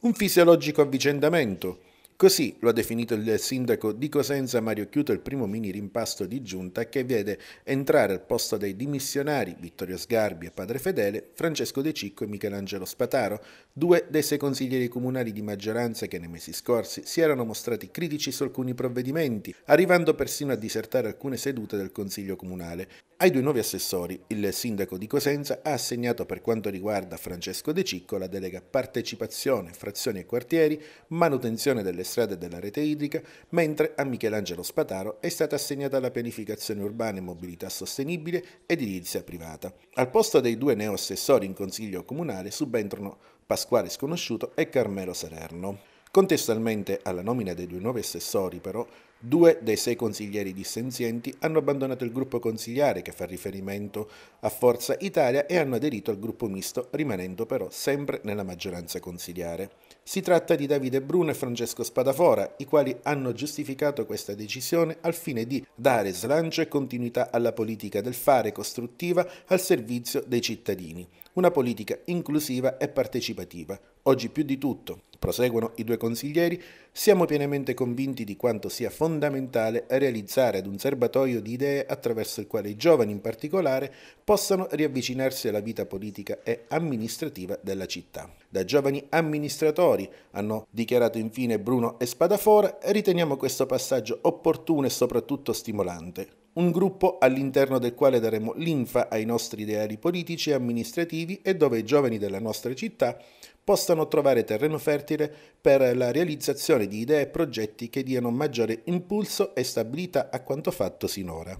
un fisiologico avvicendamento. Così lo ha definito il sindaco di Cosenza Mario Chiuto il primo mini rimpasto di giunta che vede entrare al posto dei dimissionari Vittorio Sgarbi e Padre Fedele Francesco De Cicco e Michelangelo Spataro, due dei sei consiglieri comunali di maggioranza che nei mesi scorsi si erano mostrati critici su alcuni provvedimenti, arrivando persino a disertare alcune sedute del Consiglio Comunale. Ai due nuovi assessori il sindaco di Cosenza ha assegnato per quanto riguarda Francesco De Cicco la delega partecipazione, frazioni e quartieri, manutenzione delle strade e della rete idrica, mentre a Michelangelo Spataro è stata assegnata la pianificazione urbana e mobilità sostenibile edilizia privata. Al posto dei due neoassessori in consiglio comunale subentrano Pasquale Sconosciuto e Carmelo Salerno. Contestualmente alla nomina dei due nuovi assessori, però, Due dei sei consiglieri dissenzienti hanno abbandonato il gruppo consigliare che fa riferimento a Forza Italia e hanno aderito al gruppo misto, rimanendo però sempre nella maggioranza consigliare. Si tratta di Davide Bruno e Francesco Spadafora, i quali hanno giustificato questa decisione al fine di dare slancio e continuità alla politica del fare costruttiva al servizio dei cittadini, una politica inclusiva e partecipativa, Oggi più di tutto, proseguono i due consiglieri, siamo pienamente convinti di quanto sia fondamentale realizzare ad un serbatoio di idee attraverso il quale i giovani in particolare possano riavvicinarsi alla vita politica e amministrativa della città. Da giovani amministratori, hanno dichiarato infine Bruno e Spadafora, riteniamo questo passaggio opportuno e soprattutto stimolante un gruppo all'interno del quale daremo linfa ai nostri ideali politici e amministrativi e dove i giovani della nostra città possano trovare terreno fertile per la realizzazione di idee e progetti che diano maggiore impulso e stabilità a quanto fatto sinora.